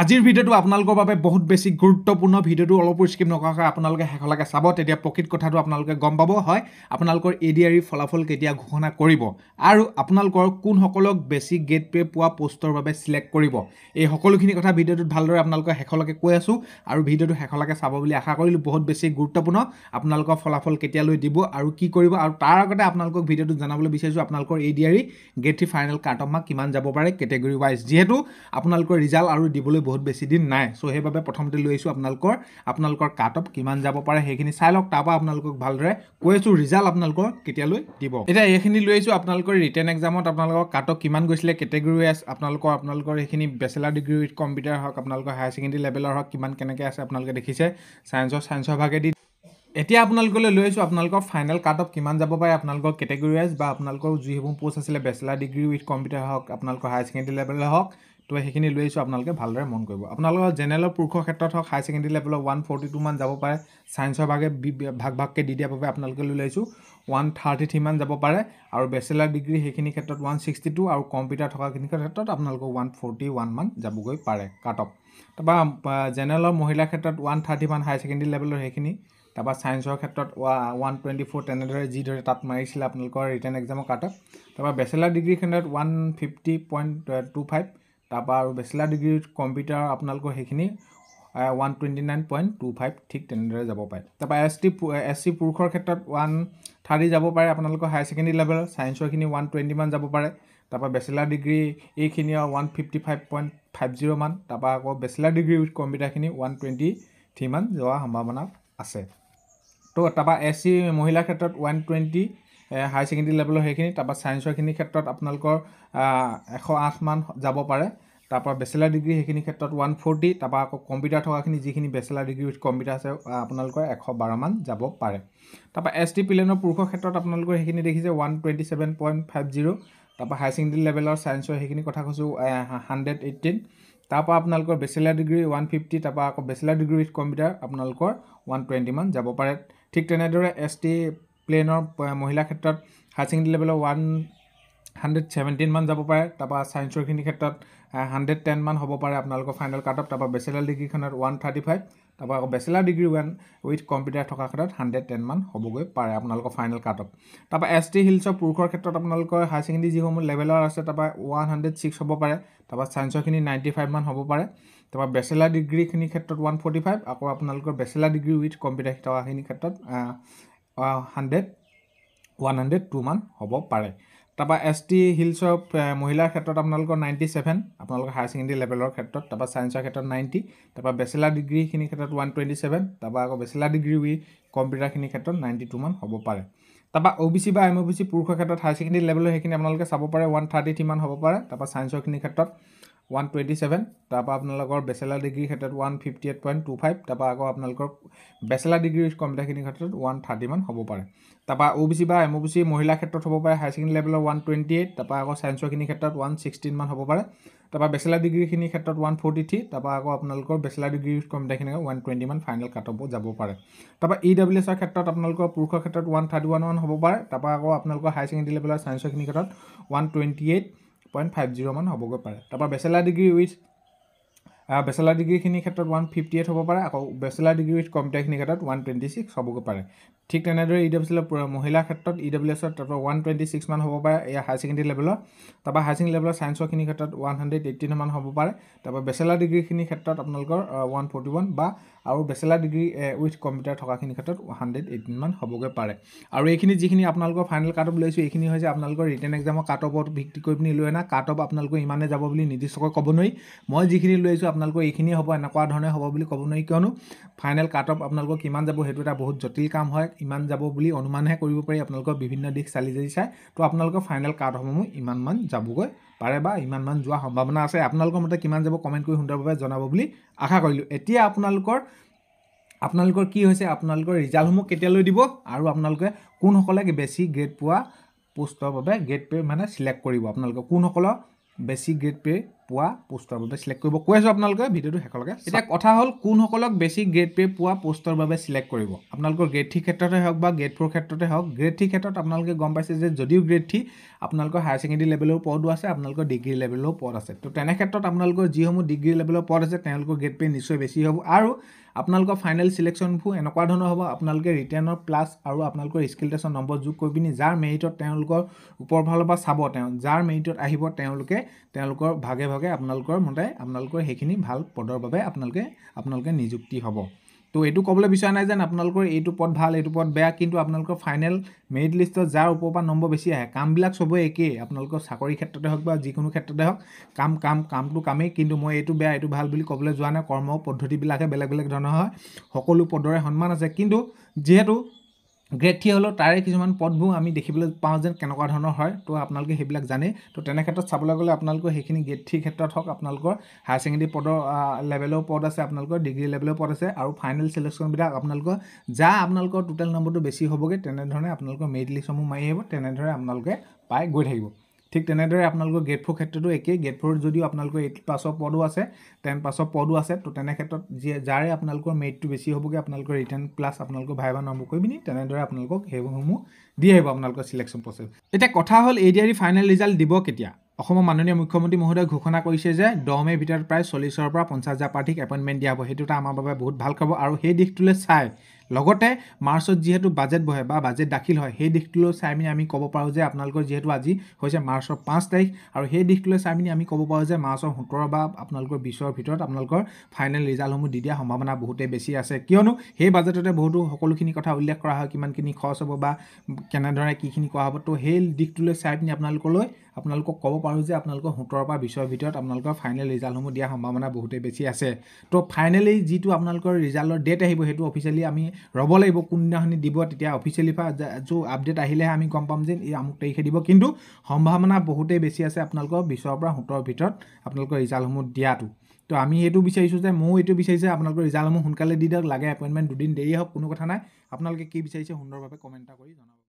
আজিৰ ভিডিঅ'টো আপোনালোকৰ বাবে বহুত বেছি গুৰুত্বপূৰ্ণ ভিডিঅ'টো অলপ স্কিপ নকৰাকৈ আপোনালোকে শেষলৈকে চাব তেতিয়া প্ৰকৃত কথাটো আপোনালোকে গম পাব হয় আপোনালোকৰ এ ডি আৰ ফলাফল কেতিয়া ঘোষণা কৰিব আৰু আপোনালোকৰ কোনসকলক বেছি গেট পে' পোৱা পোষ্টৰ বাবে চিলেক্ট কৰিব এই সকলোখিনি কথা ভিডিঅ'টোত ভালদৰে আপোনালোকে শেষলৈকে কৈ আছোঁ আৰু ভিডিঅ'টো শেষলৈকে চাব বুলি আশা কৰিলোঁ বহুত বেছি গুৰুত্বপূৰ্ণ আপোনালোকৰ ফলাফল কেতিয়ালৈ দিব আৰু কি কৰিব আৰু তাৰ আগতে আপোনালোকক ভিডিঅ'টোত জনাবলৈ বিচাৰিছোঁ আপোনালোকৰ A D R grade three final cut mark কিমান যাব পাৰে কেটেগৰি ৱাইজ যিহেতু আপোনালোকৰ ৰিজাল্ট আৰু দিবলৈ বহুত বেছি দিন নাই চ' সেইবাবে প্ৰথমতে লৈ আহিছোঁ আপোনালোকৰ আপোনালোকৰ কাট অফ কিমান যাব পাৰে সেইখিনি চাই লওক তাৰপৰা আপোনালোকক ভালদৰে কৈ আছোঁ ৰিজাল্ট আপোনালোকৰ কেতিয়ালৈ দিব এতিয়া এইখিনি লৈ আহিছোঁ আপোনালোকৰ ৰিটাৰ্ণ এক্সামত আপোনালোকৰ কাট অফ কিমান গৈছিলে কেটেগৰি আছে আপোনালোকৰ আপোনালোকৰ এইখিনি বেচেলাৰ ডিগ্ৰী উইথ কম্পিউটাৰ হওক আপোনালোকৰ হায়াৰ ছেকেণ্ডেৰী লেভেলৰ হওক কিমান কেনেকৈ আছে আপোনালোকে দেখিছে ছায়েন্সৰ ছায়েন্সৰ ভাগেদি এতিয়া আপোনালোকলৈ লৈ আহিছোঁ আপোনালোকৰ ফাইনেল কাট অফ কিমান যাব পাৰে আপোনালোকৰ কেটেগৰি ৱাইজ বা আপোনালোকৰ যিসমূহ পোষ্ট আছিলে বেচেলাৰ ডিগ্ৰী উইথ কম্পিউটাৰ হওক আপোনালোকৰ হায়াৰ ছেকেণ্ডেৰী লেভেলৰ হওক তো সেইখিনি লৈ আহিছোঁ আপোনালোকে ভালদৰে মন কৰিব আপোনালোকৰ জেনেৰেলৰ পুৰুষৰ ক্ষেত্ৰত হওক হাই ছেকেণ্ডেৰী লেভেলৰ ওৱান ফৰ্টি টুমান যাব পাৰে ছায়েন্সৰ ভাগে ভাগ ভাগকৈ দি দিয়াৰ বাবে আপোনালোকে লৈ লৈছোঁ ওৱান থাৰ্টি থ্ৰীমান যাব পাৰে আৰু বেচেলাৰ ডিগ্ৰী সেইখিনি ক্ষেত্ৰত ওৱান ছিক্সটি টু আৰু কম্পিউটাৰ থকাখিনি ক্ষেত্ৰত আপোনালোকৰ ওৱান ফৰ্টি ওৱানমান যাবগৈ পাৰে কাট অফ তাৰপৰা জেনেৰেলৰ মহিলাৰ ক্ষেত্ৰত ওৱান থাৰ্টি থাৰ্টিমান হাই ছেকেণ্ডেৰী লেভেলৰ সেইখিনি তাৰপৰা ছায়েন্সৰ ক্ষেত্ৰত ওৱান টুৱেণ্টি ফ'ৰ তেনেদৰে যিদৰে তাত মাৰিছিলে আপোনালোকৰ ৰিটাৰ্ণ এক্সামৰ কাৰ্টত তাৰপৰা বেচেলাৰ ডিগ্ৰী ক্ষেত্ৰত one fifty point two five তাৰপৰা আৰু বেচেলাৰ ডিগ্ৰী কম্পিউটাৰ আপোনালোকৰ সেইখিনি one twenty nine point two five ঠিক তেনেদৰে যাব পাৰে তাৰপৰা এছ টি এছ চি পুৰুষৰ ক্ষেত্ৰত ওৱান থাৰ্টি যাব পাৰে আপোনালোকৰ হায়াৰ ছেকেণ্ডেৰী লেভেলৰ ছায়েন্সৰখিনি ওৱান টুৱেণ্টিমান যাব পাৰে তাৰপৰা বেচেলাৰ ডিগ্ৰী এইখিনি আৰু one fifty five point five zero' মান তাৰপৰা আকৌ বেচেলাৰ ডিগ্ৰী উইথ কম্পিউটাৰখিনি ওৱান টুৱেণ্টি থ্ৰীমান যোৱাৰ সম্ভাৱনা আছে ত' তাৰপৰা এছ চি মহিলাৰ ক্ষেত্ৰত ওৱান টুৱেণ্টি হাই ছেকেণ্ডেৰী লেভেলৰ সেইখিনি তাৰপৰা ছায়েন্সৰখিনিৰ ক্ষেত্ৰত আপোনালোকৰ এশ আঠমান যাব পাৰে তাৰপৰা বেচেলাৰ ডিগ্ৰী সেইখিনি ক্ষেত্ৰত ওৱান ফৰ্টি তাৰপৰা আকৌ কম্পিউটাৰ থকাখিনি যিখিনি বেচেলাৰ ডিগ্ৰী উইথ কম্পিউটাৰ আছে আপোনালোকৰ এশ বাৰমান যাব পাৰে তাৰপৰা এছ টি পিলেনৰ পুৰুষৰ ক্ষেত্ৰত আপোনালোকৰ সেইখিনি দেখিছে one twenty seven point five zero' তাৰপৰা হাই ছেকেণ্ডেৰী লেভেলৰ ছায়েন্সৰ সেইখিনি কথা কৈছোঁ হাণ্ড্ৰেড এইটিন তাৰপৰা আপোনালোকৰ বেচেলাৰ ডিগ্ৰী ওৱান ফিফটি তাৰপৰা আকৌ বেচেলাৰ ডিগ্ৰী উইথ কম্পিউটাৰ আপোনালোকৰ ওৱান টুৱেণ্টিমান যাব পাৰে ঠিক তেনেদৰে এছ টি প্লেনৰ মহিলাৰ ক্ষেত্ৰত হায়াৰ ছেকেণ্ডেৰী লেভেলৰ ওৱান হাণ্ড্ৰেড ছেভেণ্টিনমান যাব পাৰে তাৰপৰা ছায়েঞ্চৰখিনিৰ ক্ষেত্ৰত হাণ্ড্ৰেড টেনমান হ'ব পাৰে আপোনালোকৰ ফাইনেল কাৰ্ডত তাৰপৰা বেচেলাৰ ডিগ্ৰীখনত ওৱান থাৰ্টি ফাইভ তাৰপৰা আকৌ bachelor degree one with computer থকা ক্ষেত্ৰত হাণ্ড্ৰেড টেনমান হ'বগৈ পাৰে আপোনালোকৰ ফাইনেল কাৰ্ডত তাৰপৰা এছ টি হিলছৰ পুৰুষৰ ক্ষেত্ৰত আপোনালোকৰ হায়াৰ ছেকেণ্ডেৰী যিসমূহ লেভেলৰ আছে তাৰপৰা ওৱান হাণ্ড্ৰেড ছিক্স হ'ব পাৰে তাৰপৰা খিনি নাইণ্টি ফাইভ মান হ'ব পাৰে তাৰপৰা বেচেলাৰ ডিগ্ৰীখিনিৰ ক্ষেত্ৰত ওৱান ফৰ্টি ফাইভ আকৌ আপোনালোকৰ বেচেলাৰ ডিগ্ৰী উইথ কম্পিউটাৰ থকাখিনিৰ ক্ষেত্ৰত হাণ্ড্ৰেড ওৱান হাণ্ড্ৰেড টু মান হ'ব পাৰে তাৰপৰা এছ টি হিলছৰ মহিলাৰ ক্ষেত্ৰত আপোনালোকৰ নাইণ্টি ছেভেন আপোনালোকৰ হায়াৰ ছেকেণ্ডেৰী লেভেলৰ ক্ষেত্ৰত তাৰপৰা ছায়েন্সৰ ক্ষেত্ৰত নাইণ্টি তাৰপৰা বেচেলাৰ ডিগ্ৰীখিনিৰ ক্ষেত্ৰত ওৱান টুৱেণ্টি ছেভেন তাৰপৰা আকৌ বেচেলাৰ ডিগ্ৰী উই কম্পিউটাৰখিনিৰ ক্ষেত্ৰত নাইণ্টি টু মান হ'ব পাৰে তাৰপৰা অ' বি চি বা এম অ' বি চি পুৰুষৰ ক্ষেত্ৰত হায়াৰ ছেকেণ্ডেৰী লেভেলৰ সেইখিনি আপোনালোকে চাব পাৰে ওৱান থাৰ্টি থ্ৰীমান হ'ব পাৰে তাৰপৰা ছায়েন্সৰখিনিৰ ক্ষেত্ৰত ওৱান টুৱেণ্টি ছেভেন তাৰপৰা আপোনালোকৰ বেচেলাৰ ডিগ্ৰীৰ ক্ষেত্ৰত one fifty eight point two five তাৰপৰা আকৌ আপোনালোকৰ বেচেলাৰ ডিগ্ৰীৰ কম্পিউটাৰখিনিৰ ক্ষেত্ৰত ওৱান থাৰ্টিমান হ'ব পাৰে তাৰপৰা অ' বি চি বা এম অ' বি চি মহিলাৰ ক্ষেত্ৰত হ'ব পাৰে হাই ছেকেণ্ড লেভেলৰ ওৱান টুৱেণ্টি এইট তাৰপৰা আকৌ চায়েন্সৰখিনিৰ ক্ষেত্ৰত ওৱান ছিক্সটিনমান হ'ব পাৰে তাৰপৰা বেচেলাৰ ডিগ্ৰীখিনিৰ ক্ষেত্ৰত ওৱান ফৰ্টি থ্ৰী তাৰপৰা আকৌ আপোনালোকৰ বেচেলাৰ ডিগ্ৰী কম্পিউটাৰখিনি ওৱান টুৱেণ্টিমান ফাইনেল কাট যাব পাৰে তাৰপৰা ই ডাব্লিউ এছৰ ক্ষেত্ৰত আপোনালোকৰ পুৰুষৰ ক্ষেত্ৰত ওৱান থাৰ্টি ওৱান মান হ'ব পাৰে তাৰপৰা আকৌ আপোনালোকৰ হাই ছেকেণ্ডেৰী লেভেলৰ চায়েন্সৰখিনিৰ ক্ষেত্ৰত one twenty eight point five zero' মান হ'বগৈ পাৰে তাৰপৰা বেচেলাৰ ডিগ্ৰী উইথ বেচেলাৰ ডিগ্ৰীখিনিৰ ক্ষেত্ৰত ওৱান ফিফটি এইট হ'ব পাৰে আকৌ বেচেলাৰ ডিগ্ৰী উইথ কম্পিউটাৰখিনিৰ ক্ষেত্ৰত ওৱান টুৱেণ্টি ছিক্স হ'বগৈ পাৰে ঠিক তেনেদৰে ই ডব্লিউ এছ এলৰ মহিলাৰ ক্ষেত্ৰত ই ডাব্লিউ এছৰ তাৰপৰা ওৱান টুৱেণ্টি ছিক্সমান হ'ব পাৰে এয়া হাই ছেকেণ্ডেৰী লেভেলৰ তাৰপৰা হাই ছেকেণ্ডেৰী লেভেলৰ ছায়েন্সৰখিনিৰ ক্ষেত্ৰত ওৱান হাণ্ড্ৰেড এইটিনমান হ'ব পাৰে তাৰপৰা বেচেলাৰ ডিগ্ৰীখিনিৰ ক্ষেত্ৰত আপোনালোকৰ ওৱান ফৰ্টি ওৱান বা আৰু বেচেলাৰ ডিগ্ৰী উইথ কম্পিউটাৰ থকাখিনি ক্ষেত্ৰত হাণ্ড্ৰেড এইটিনমান হ'বগৈ পাৰে আৰু এইখিনি যিখিনি আপোনালোকৰ ফাইনেল কাট অফ লৈছোঁ এইখিনি হৈছে আপোনালোকৰ ৰিটাৰ্ণ এক্সামৰ কাট অফত ভিত্তি কৰি পিনি লৈ না কাট অফ আপোনালোকৰ ইমানেই যাব বুলি নিৰ্দিষ্টকৈ ক'ব নোৱাৰি মই যিখিনি লৈ আহিছোঁ আপোনালোকৰ এইখিনিয়ে হ'ব এনেকুৱা ধৰণে হ'ব বুলি ক'ব নোৱাৰি কিয়নো ফাইনেল কাট অফ আপোনালোকৰ কিমান যাব সেইটো এটা বহুত জটিল কাম হয় ইমান যাব বুলি অনুমানহে কৰিব পাৰি আপোনালোকৰ বিভিন্ন দিশ চালি জাৰি চাই তো আপোনালোকৰ ফাইনেল কাট অফসমূহ ইমানমান যাবগৈ পাৰে বা ইমান মান যোৱা সম্ভাৱনা আছে আপোনালোকৰ মতে কিমান যাব কমেণ্ট কৰি সুন্দৰভাৱে জনাব বুলি আশা কৰিলোঁ এতিয়া আপোনালোকৰ আপোনালোকৰ কি হৈছে আপোনালোকৰ ৰিজাল্টসমূহ কেতিয়ালৈ দিব আৰু আপোনালোকে কোনসকলে বেছি গ্ৰেড পোৱা পোষ্টৰ বাবে গ্ৰেড পে' মানে চিলেক্ট কৰিব আপোনালোকে কোনসকলৰ বেছি গ্ৰেড পে' পোৱা পোষ্টৰ বাবে ছিলেক্ট কৰিব কৈ আছোঁ আপোনালোকে ভিডিঅ'টো শেষলৈকে এতিয়া কথা হ'ল কোনসকলক বেছি গ্ৰেড পে' পোৱা পোষ্টৰ বাবে ছিলেক্ট কৰিব আপোনালোকৰ গ্ৰেড থ্ৰী ক্ষেত্ৰতে হওক বা গ্ৰেড ফ'ৰ ক্ষেত্ৰতে হওক গ্ৰেড থ্ৰী ক্ষেত্ৰত আপোনালোকে গম পাইছে যে যদিও গ্ৰেড থ্ৰী আপোনালোকৰ হায়াৰ ছেকেণ্ডেৰী লেভেলৰ পদো আছে আপোনালোকৰ ডিগ্ৰী লেভেলৰ পদ আছে ত' তেনে ক্ষেত্ৰত আপোনালোকৰ যিসমূহ ডিগ্ৰী লেভেলৰ পদ আছে তেওঁলোকৰ গ্ৰেড পে' নিশ্চয় বেছি হ'ব আৰু আপোনালোকৰ ফাইনেল ছিলেকশ্যনবোৰ এনেকুৱা ধৰণৰ হ'ব আপোনালোকে ৰিটাৰ্ণৰ প্লাছ আৰু আপোনালোকৰ স্কিল টেষ্টৰ নম্বৰ যোগ কৰি পিনি যাৰ মেৰিটত তেওঁলোকৰ ফালৰ পৰা চাব তেওঁ যাৰ মেৰিটত আহিব তেওঁলোকে তেওঁলোকৰ ভাগে ভাগে লগে আপোনালোকৰ মতে আপোনালোকৰ সেইখিনি ভাল পদৰ বাবে আপোনালোকে আপোনালোকে নিযুক্তি হ'ব তো এইটো ক'বলৈ বিচৰা নাই যেন আপোনালোকৰ এইটো পদ ভাল এইটো পদ বেয়া কিন্তু আপোনালোকৰ ফাইনেল মেৰিট লিষ্টত যাৰ ওপৰৰ পৰা নম্বৰ বেছি আহে কামবিলাক চবেই একেই আপোনালোকৰ চাকৰি ক্ষেত্ৰতে হওক বা যিকোনো ক্ষেত্ৰতে হওক কাম কাম কামটো কামেই কিন্তু মই এইটো বেয়া এইটো ভাল বুলি ক'বলৈ যোৱা নাই কৰ্ম পদ্ধতিবিলাকহে বেলেগ বেলেগ ধৰণৰ হয় সকলো পদৰে সন্মান আছে কিন্তু যিহেতু গ্ৰেড থ্ৰী হ'লেও তাৰে কিছুমান পদবোৰ আমি দেখিবলৈ পাওঁ যে কেনেকুৱা ধৰণৰ হয় তো আপোনালোকে সেইবিলাক জানেই তো তেনে ক্ষেত্ৰত চাবলৈ গ'লে আপোনালোকৰ সেইখিনি গ্ৰেড থ্ৰীৰ ক্ষেত্ৰত হওক আপোনালোকৰ হায়াৰ ছেকেণ্ডেৰী পদৰ লেভেলৰ পদ আছে আপোনালোকৰ ডিগ্ৰী লেভেলৰ পদ আছে আৰু ফাইনেল ছিলেকশ্যনবিলাক আপোনালোকৰ যা আপোনালোকৰ টোটেল নম্বৰটো বেছি হ'বগৈ তেনেধৰণে আপোনালোকৰ মেৰিট লিষ্টসমূহ মাৰি আহিব তেনেধৰণে আপোনালোকে পাই গৈ থাকিব ঠিক তেনেদৰে আপোনালোকৰ গেট ফ'ৰ ক্ষেত্ৰতো একেই গেট ফ'ৰ যদিও আপোনালোকৰ এইট পাছৰ পদো আছে টেন পাছৰ পদো আছে তো তেনে ক্ষেত্ৰত যিয়ে যাৰে আপোনালোকৰ মেৰিটটো বেছি হ'বগৈ আপোনালোকৰ ৰিটাৰ্ণ প্লাছ আপোনালোকৰ ভাই বা নম্বৰ কৰি পিনি তেনেদৰে আপোনালোকক সেইসমূহ দি আহিব আপোনালোকৰ চিলেকশ্যন প্ৰচেছ এতিয়া কথা হ'ল এই ডিআইৰ ফাইনেল ৰিজাল্ট দিব কেতিয়া অসমৰ মাননীয় মুখ্যমন্ত্ৰী মহোদয়ে ঘোষণা কৰিছে যে দহ মে'ৰ ভিতৰত প্ৰায় চল্লিছৰ পৰা পঞ্চাছ হাজাৰ প্ৰাৰ্থীক এপইণ্টমেণ্ট দিয়া হ'ব সেইটো এটা আমাৰ বাবে বহুত ভাল খবৰ আৰু সেই দিশটোলৈ চাই লগতে মাৰ্চত যিহেতু বাজেট বহে বা বাজেট দাখিল হয় সেই দিশটোলৈ চাই পিনি আমি ক'ব পাৰোঁ যে আপোনালোকৰ যিহেতু আজি হৈছে মাৰ্চৰ পাঁচ তাৰিখ আৰু সেই দিশটোলৈ চাই পিনি আমি ক'ব পাৰোঁ যে মাৰ্চৰ সোতৰ বা আপোনালোকৰ বিছৰ ভিতৰত আপোনালোকৰ ফাইনেল ৰিজাল্টসমূহ দি দিয়াৰ সম্ভাৱনা বহুতেই বেছি আছে কিয়নো সেই বাজেটতে বহুতো সকলোখিনি কথা উল্লেখ কৰা হয় কিমানখিনি খৰচ হ'ব বা কেনেধৰণে কিখিনি কৰা হ'ব তো সেই দিশটোলৈ চাই পিনি আপোনালোকলৈ আপোনালোকক ক'ব পাৰোঁ যে আপোনালোকৰ সোতৰ পৰা বিছৰ ভিতৰত আপোনালোকৰ ফাইনেল ৰিজাল্টসমূহ দিয়াৰ সম্ভাৱনা বহুতেই বেছি আছে তো ফাইনেলি যিটো আপোনালোকৰ ৰিজাল্টৰ ডেট আহিব সেইটো অফিচিয়েলি আমি ৰ'ব লাগিব কোনদিনাখনি দিব তেতিয়া অফিচিয়েলি পৰা যোন আপডেট আহিলেহে আমি গম পাম যে এই আমুক তাৰিখে দিব কিন্তু সম্ভাৱনা বহুতেই বেছি আছে আপোনালোকৰ বিছৰ পৰা সোতৰ ভিতৰত আপোনালোকৰ ৰিজাল্টসমূহ দিয়াটো তো আমি এইটো বিচাৰিছোঁ যে ময়ো এইটো বিচাৰিছোঁ আপোনালোকৰ ৰিজাল্টসমূহ সোনকালে দি দিয়ক লাগে এপইণ্টমেণ্ট দুদিন দেৰিয়ে হওক কোনো কথা নাই আপোনালোকে কি বিচাৰিছে সুন্দৰভাৱে কমেণ্ট এটা কৰি জনাব